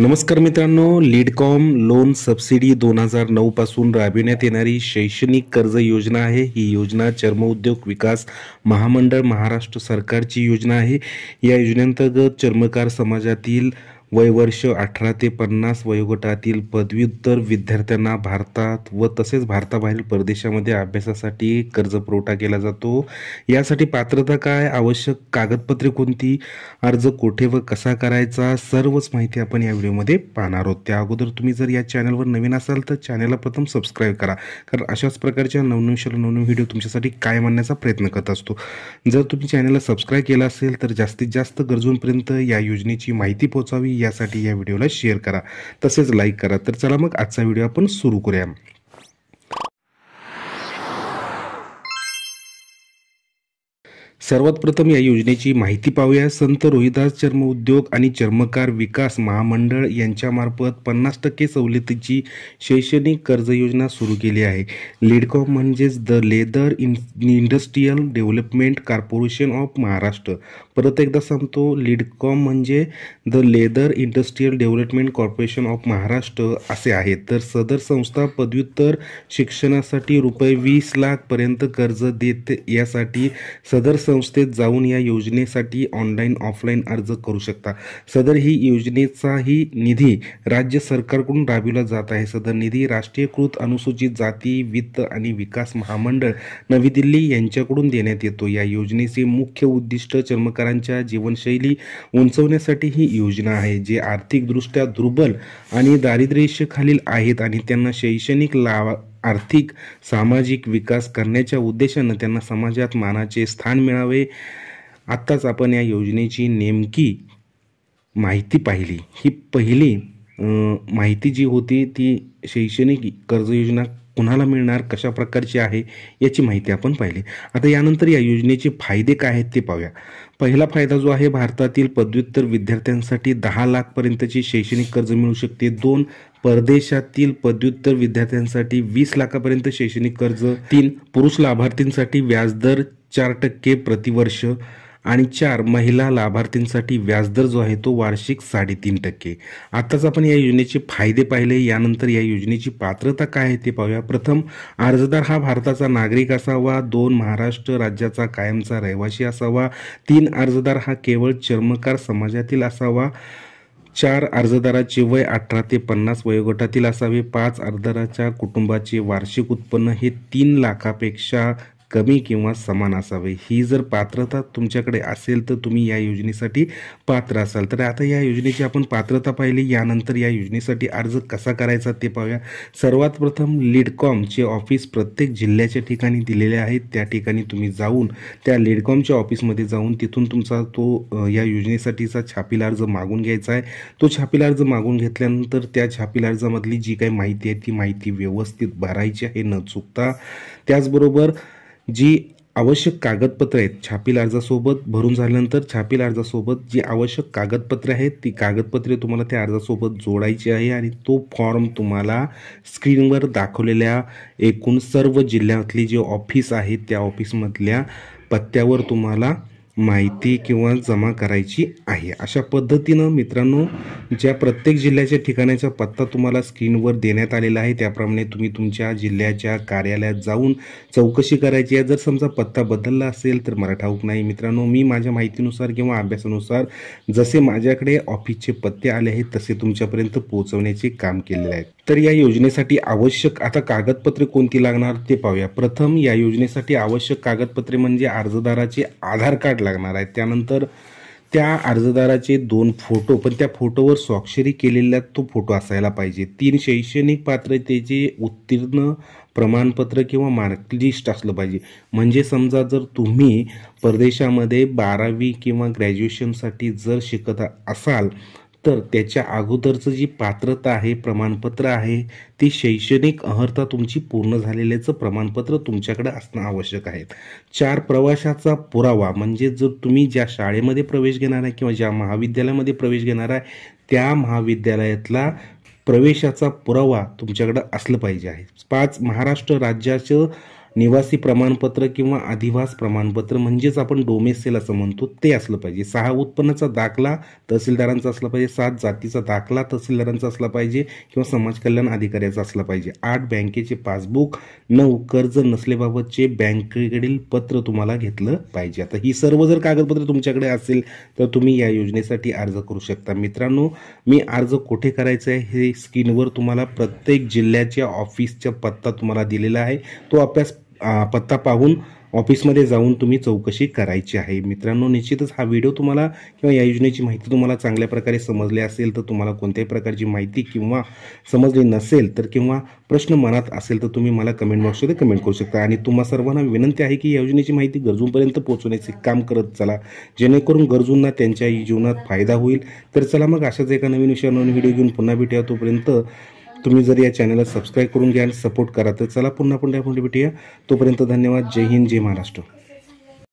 नमस्कार मित्रांनो लीडकॉम loan subsidy दोन हजार नऊ पासून राबविण्यात येणारी शैक्षणिक कर्ज योजना आहे ही योजना उद्योग विकास महामंडळ महाराष्ट्र सरकारची योजना आहे या योजनेअंतर्गत चर्मकार समाजातील वयवर्ष अठरा ते पन्नास वयोगटातील पदव्युत्तर विद्यार्थ्यांना भारतात व तसेच भारताबाहेरील परदेशामध्ये अभ्यासासाठी पुरवठा केला जातो यासाठी पात्रता काय आवश्यक कागदपत्रे कोणती अर्ज कोठे व कसा करायचा सर्वच माहिती आपण या व्हिडिओमध्ये पाहणार आहोत त्या अगोदर तुम्ही जर या चॅनलवर नवीन असाल तर चॅनलला प्रथम सबस्क्राईब करा कारण अशाच प्रकारच्या नवनवीशाला नवनवीन व्हिडिओ तुमच्यासाठी काय मानण्याचा प्रयत्न करत असतो जर तुम्ही चॅनलला सबस्क्राईब केला असेल तर जास्तीत जास्त गरजूंपर्यंत या योजनेची माहिती पोहोचावी यासाठी या व्हिडिओला शेअर करा तसेच लाईक करा तर चला मग आजचा व्हिडिओ आपण सुरू करूया सर्वात प्रथम या योजनेची माहिती पाहूया संत रोहिदास चर्म उद्योग आणि चर्मकार विकास महामंडळ यांच्यामार्फत पन्नास टक्के सवलतीची शैक्षणिक कर्ज योजना सुरू केली आहे लिडकॉम म्हणजेच the leather in industrial development corporation of Maharashtra परत एकदा सांगतो लीडकॉम म्हणजे the leather industrial development corporation of Maharashtra असे आहे तर सदर संस्था पदव्युत्तर शिक्षणासाठी रुपये वीस लाखपर्यंत कर्ज देते यासाठी सदर सं संस्थेत जाऊन या योजनेसाठी ऑनलाईन ऑफलाईन अर्ज करू शकता सदर ही योजनेचाही निधी राज्य सरकारकडून राबविला जात आहे सदर निधी राष्ट्रीयकृत अनुसूचित जाती वित्त आणि विकास महामंडळ नवी दिल्ली यांच्याकडून देण्यात येतो या योजनेचे मुख्य उद्दिष्ट चर्मकारांच्या जीवनशैली उंचवण्यासाठी ही योजना आहे जे आर्थिकदृष्ट्या दुर्बल आणि दारिद्र्यरेषेखालील आहेत आणि त्यांना शैक्षणिक लावा आर्थिक सामाजिक विकास करण्याच्या उद्देशानं त्यांना समाजात मानाचे स्थान मिळावे आत्ताच आपण या योजनेची नेमकी माहिती पाहिली ही पहिली माहिती जी होती ती शैक्षणिक कर्ज योजना कुणाला मिळणार कशा प्रकारची आहे याची माहिती आपण पाहिली आता यानंतर या योजनेचे फायदे काय आहेत ते पाहूया पहिला फायदा जो आहे भारतातील पदव्युत्तर विद्यार्थ्यांसाठी दहा लाखपर्यंतची शैक्षणिक कर्ज मिळू शकते दोन परदेशातील पदव्युत्तर विद्यार्थ्यांसाठी वीस लाखापर्यंत शैक्षणिक कर्ज तीन पुरुष लाभार्थींसाठी व्याजदर चार टक्के प्रतिवर्ष आणि चार महिला लाभार्थींसाठी व्याजदर जो आहे तो वार्षिक साडेतीन टक्के आत्ताच आपण या योजनेचे फायदे पाहिले यानंतर या योजनेची पात्रता काय आहे ते पाहूया प्रथम अर्जदार हा भारताचा नागरिक असावा दोन महाराष्ट्र राज्याचा कायमचा रहिवाशी असावा तीन अर्जदार हा केवळ चर्मकार समाजातील असावा चार अर्जदाराचे वय अठरा ते पन्नास वयोगटातील असावे पाच अर्जदाराच्या कुटुंबाचे वार्षिक उत्पन्न हे तीन लाखापेक्षा कमी किंवा समान असावे ही जर पात्रता तुमच्याकडे असेल तर तुम्ही या योजनेसाठी पात्र असाल तर आता या योजनेची आपण पात्रता पाहिली यानंतर या योजनेसाठी अर्ज कसा करायचा ते पाहूया सर्वात प्रथम लीडकॉमचे ऑफिस प्रत्येक जिल्ह्याच्या ठिकाणी दिलेले आहेत त्या ठिकाणी तुम्ही जाऊन त्या लीडकॉमच्या ऑफिसमध्ये जाऊन तिथून तुमचा तो या योजनेसाठीचा छापील अर्ज मागून घ्यायचा आहे तो छापील अर्ज मागून घेतल्यानंतर त्या छापील अर्जामधली जी काही माहिती आहे ती माहिती व्यवस्थित भरायची आहे न चुकता त्याचबरोबर जी आवश्यक कागदपत्रं आहेत छापील अर्जासोबत भरून झाल्यानंतर छापील अर्जासोबत जी आवश्यक कागदपत्रे आहेत ती कागदपत्रे तुम्हाला त्या अर्जासोबत जोडायची आहे आणि तो फॉर्म तुम्हाला स्क्रीनवर दाखवलेल्या एकूण सर्व जिल्ह्यातली जे ऑफिस आहेत त्या ऑफिसमधल्या पत्त्यावर तुम्हाला माहिती किंवा जमा करायची आहे अशा पद्धतीनं मित्रांनो ज्या प्रत्येक जिल्ह्याच्या ठिकाणाचा पत्ता तुम्हाला स्क्रीनवर देण्यात आलेला आहे त्याप्रमाणे तुम्ही तुमच्या जिल्ह्याच्या कार्यालयात जाऊन चौकशी करायची आहे जर समजा पत्ता बदलला असेल तर मला ठाऊक नाही मित्रांनो मी माझ्या माहितीनुसार किंवा अभ्यासानुसार जसे माझ्याकडे ऑफिसचे पत्ते आले आहेत तसे तुमच्यापर्यंत पोहोचवण्याचे काम केलेले आहे तर या योजनेसाठी आवश्यक आता कागदपत्रे कोणती लागणार ते पाहूया प्रथम या योजनेसाठी आवश्यक कागदपत्रे म्हणजे अर्जदाराचे आधार कार्ड लागणार आहे त्यानंतर त्या अर्जदाराचे दोन फोटो पण त्या फोटोवर स्वाक्षरी केलेल्या तो फोटो असायला पाहिजे तीन शैक्षणिक पात्रतेचे उत्तीर्ण प्रमाणपत्र किंवा मार्कलिस्ट असलं पाहिजे म्हणजे समजा जर तुम्ही परदेशामध्ये बारावी किंवा ग्रॅज्युएशनसाठी जर शिकत असाल तर त्याच्या अगोदरचं जी पात्रता आहे प्रमाणपत्र आहे ती शैक्षणिक अहर्ता तुमची पूर्ण झालेल्याचं प्रमाणपत्र तुमच्याकडे असणं आवश्यक आहे चार प्रवाशाचा पुरावा म्हणजे जर तुम्ही ज्या शाळेमध्ये प्रवेश घेणार आहे किंवा ज्या महाविद्यालयामध्ये प्रवेश घेणार आहे त्या महाविद्यालयातला प्रवेशाचा पुरावा तुमच्याकडं असलं पाहिजे आहे पाच महाराष्ट्र राज्याचं निवासी प्रमाणपत्र किंवा अधिवास प्रमाणपत्र म्हणजेच आपण डोमेसेल असं म्हणतो ते असलं पाहिजे सहा उत्पन्नाचा दाखला तहसीलदारांचा असला पाहिजे सात जातीचा दाखला तहसीलदारांचा असला पाहिजे किंवा समाज कल्याण अधिकाऱ्याचा असला पाहिजे आठ बँकेचे पासबुक नऊ कर्ज नसलेबाबतचे बँकेकडील पत्र तुम्हाला घेतलं पाहिजे आता ही सर्व जर कागदपत्र तुमच्याकडे असेल तर तुम्ही या योजनेसाठी अर्ज करू शकता मित्रांनो मी अर्ज कुठे करायचा आहे हे स्क्रीनवर तुम्हाला प्रत्येक जिल्ह्याच्या ऑफिसचा पत्ता तुम्हाला दिलेला आहे तो अभ्यास पत्ता पाहून ऑफिसमध्ये जाऊन तुम्ही चौकशी करायची आहे मित्रांनो निश्चितच हा व्हिडिओ तुम्हाला किंवा या योजनेची माहिती तुम्हाला चांगल्या प्रकारे समजली असेल तर तुम्हाला कोणत्याही प्रकारची माहिती किंवा समजली नसेल तर किंवा प्रश्न मनात असेल तर तुम्ही मला कमेंट बॉक्समध्ये कमेंट करू शकता आणि तुम्हा सर्वांना विनंती आहे की या योजनेची माहिती गरजूंपर्यंत पोहोचवण्याचे काम करत चला जेणेकरून गरजूंना त्यांच्या जीवनात फायदा होईल तर चला मग अशाच एका नवीन विषयावर नवीन व्हिडिओ घेऊन पुन्हा भेटूया तोपर्यंत तुम्ही जर या चॅनलला सबस्क्राईब करून घ्याल सपोर्ट करा तर चला पुन्हा पुन्हा आपण भेटूया तोपर्यंत धन्यवाद जय हिंद जय महाराष्ट्र